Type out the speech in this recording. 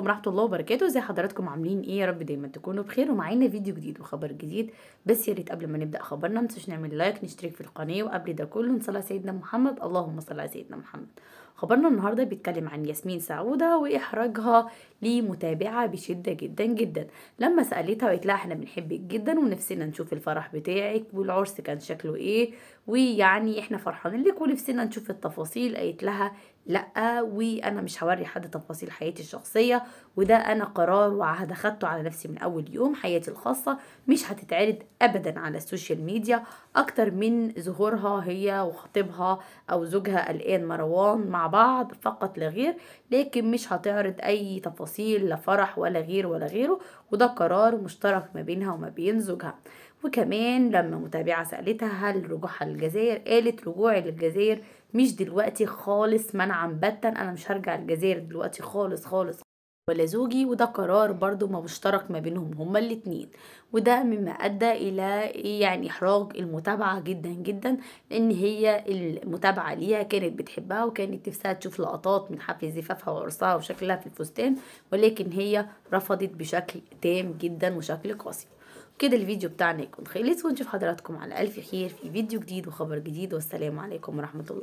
ورحمة الله وبركاته ازي حضراتكم عاملين ايه يا رب دايما تكونوا بخير ومعانا فيديو جديد وخبر جديد بس يا ريت قبل ما نبدا خبرنا متنساش نعمل لايك نشترك في القناه وقبل ده كله نصلي على سيدنا محمد اللهم صل على سيدنا محمد خبرنا النهارده بيتكلم عن ياسمين سعوده واحراجها لمتابعه بشده جدا جدا لما سالتها قالت لها احنا بنحبك جدا ونفسنا نشوف الفرح بتاعك والعرس كان شكله ايه ويعني احنا فرحانين لك ونفسنا نشوف التفاصيل قالت لها لا وانا مش هوري حد تفاصيل حياتي الشخصيه وده انا قرار وعهد اخدته على نفسي من اول يوم حياتي الخاصه مش هتتعرض ابدا على السوشيال ميديا اكتر من ظهورها هي وخطيبها او زوجها الان مروان مع بعض فقط لا غير لكن مش هتعرض اي تفاصيل لا فرح ولا غير ولا غيره وده قرار مشترك ما بينها وما بين زوجها وكمان لما متابعة سألتها هل رجوعها للجزائر قالت رجوعي للجزائر مش دلوقتي خالص منعا باتا أنا مش هرجع الجزائر دلوقتي خالص خالص ولا زوجي وده قرار برضو ما مشترك ما بينهم هما الاتنين وده مما ادى الى يعني احراج المتابعة جدا جدا لان هي المتابعة ليها كانت بتحبها وكانت نفسها تشوف لقطات من حفل زفافها وعرسها وشكلها في الفستان ولكن هي رفضت بشكل تام جدا وشكل قاسي كده الفيديو بتاعنا يكون خلص ونشوف حضراتكم على ألف خير في فيديو جديد وخبر جديد والسلام عليكم ورحمة الله